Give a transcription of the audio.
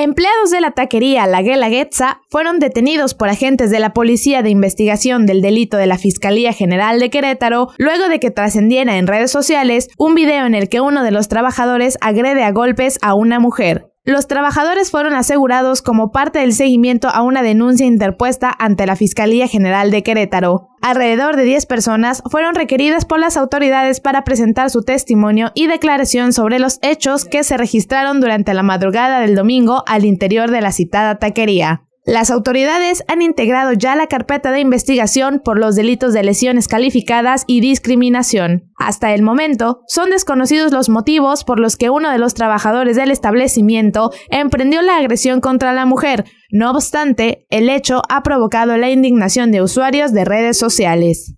Empleados de la taquería La Guelaguetza fueron detenidos por agentes de la Policía de Investigación del Delito de la Fiscalía General de Querétaro luego de que trascendiera en redes sociales un video en el que uno de los trabajadores agrede a golpes a una mujer. Los trabajadores fueron asegurados como parte del seguimiento a una denuncia interpuesta ante la Fiscalía General de Querétaro. Alrededor de 10 personas fueron requeridas por las autoridades para presentar su testimonio y declaración sobre los hechos que se registraron durante la madrugada del domingo al interior de la citada taquería. Las autoridades han integrado ya la carpeta de investigación por los delitos de lesiones calificadas y discriminación. Hasta el momento, son desconocidos los motivos por los que uno de los trabajadores del establecimiento emprendió la agresión contra la mujer. No obstante, el hecho ha provocado la indignación de usuarios de redes sociales.